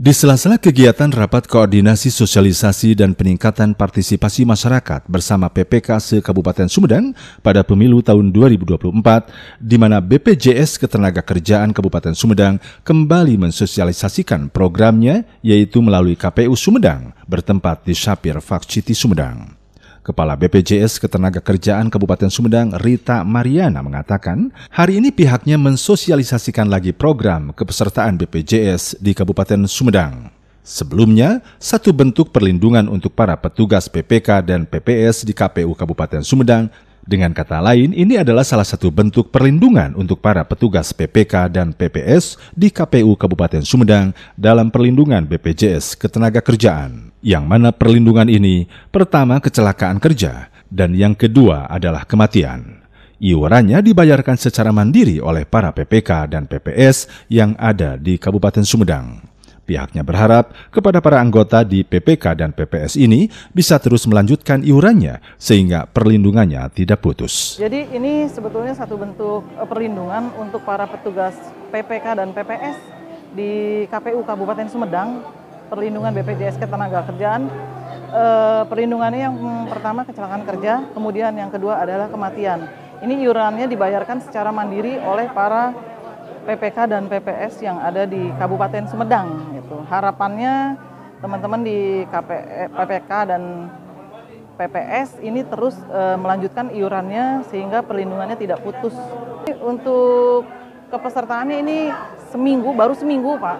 Di sela-sela kegiatan rapat koordinasi sosialisasi dan peningkatan partisipasi masyarakat bersama PPK se-Kabupaten Sumedang pada pemilu tahun 2024, di mana BPJS Ketenagakerjaan Kabupaten Sumedang kembali mensosialisasikan programnya yaitu melalui KPU Sumedang bertempat di Sapir Fakciti Sumedang. Kepala BPJS Ketenagakerjaan Kabupaten Sumedang Rita Mariana mengatakan, hari ini pihaknya mensosialisasikan lagi program kepesertaan BPJS di Kabupaten Sumedang. Sebelumnya, satu bentuk perlindungan untuk para petugas PPK dan PPS di KPU Kabupaten Sumedang dengan kata lain, ini adalah salah satu bentuk perlindungan untuk para petugas PPK dan PPS di KPU Kabupaten Sumedang dalam perlindungan BPJS Ketenagakerjaan yang mana perlindungan ini pertama kecelakaan kerja dan yang kedua adalah kematian. Iurannya dibayarkan secara mandiri oleh para PPK dan PPS yang ada di Kabupaten Sumedang. Pihaknya berharap kepada para anggota di PPK dan PPS ini bisa terus melanjutkan iurannya sehingga perlindungannya tidak putus. Jadi ini sebetulnya satu bentuk eh, perlindungan untuk para petugas PPK dan PPS di KPU Kabupaten Sumedang perlindungan BPJS Ketenagakerjaan. E, eh, perlindungannya yang hmm, pertama kecelakaan kerja, kemudian yang kedua adalah kematian. Ini iurannya dibayarkan secara mandiri oleh para PPK dan PPS yang ada di Kabupaten Sumedang. Gitu. Harapannya teman-teman di KP, eh, PPK dan PPS ini terus e, melanjutkan iurannya sehingga perlindungannya tidak putus. Untuk kepesertaannya ini seminggu, baru seminggu Pak.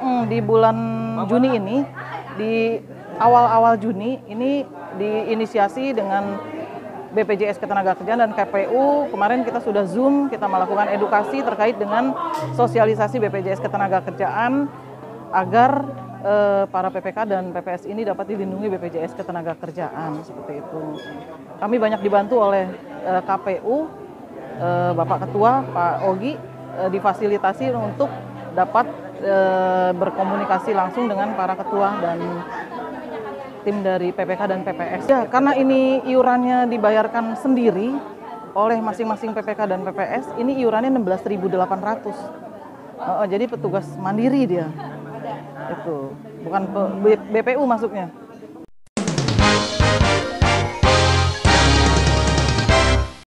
Hmm, di bulan Juni ini di awal-awal Juni ini diinisiasi dengan BPJS Ketenagakerjaan dan KPU. Kemarin kita sudah Zoom, kita melakukan edukasi terkait dengan sosialisasi BPJS Ketenagakerjaan agar eh, para PPK dan PPS ini dapat dilindungi BPJS Ketenagakerjaan seperti itu. Kami banyak dibantu oleh eh, KPU, eh, Bapak Ketua Pak Ogi eh, difasilitasi untuk dapat e, berkomunikasi langsung dengan para ketua dan tim dari PPK dan PPS. Ya, karena ini iurannya dibayarkan sendiri oleh masing-masing PPK dan PPS, ini iurannya 16.800. ratus. jadi petugas mandiri dia. Itu, bukan BPU masuknya.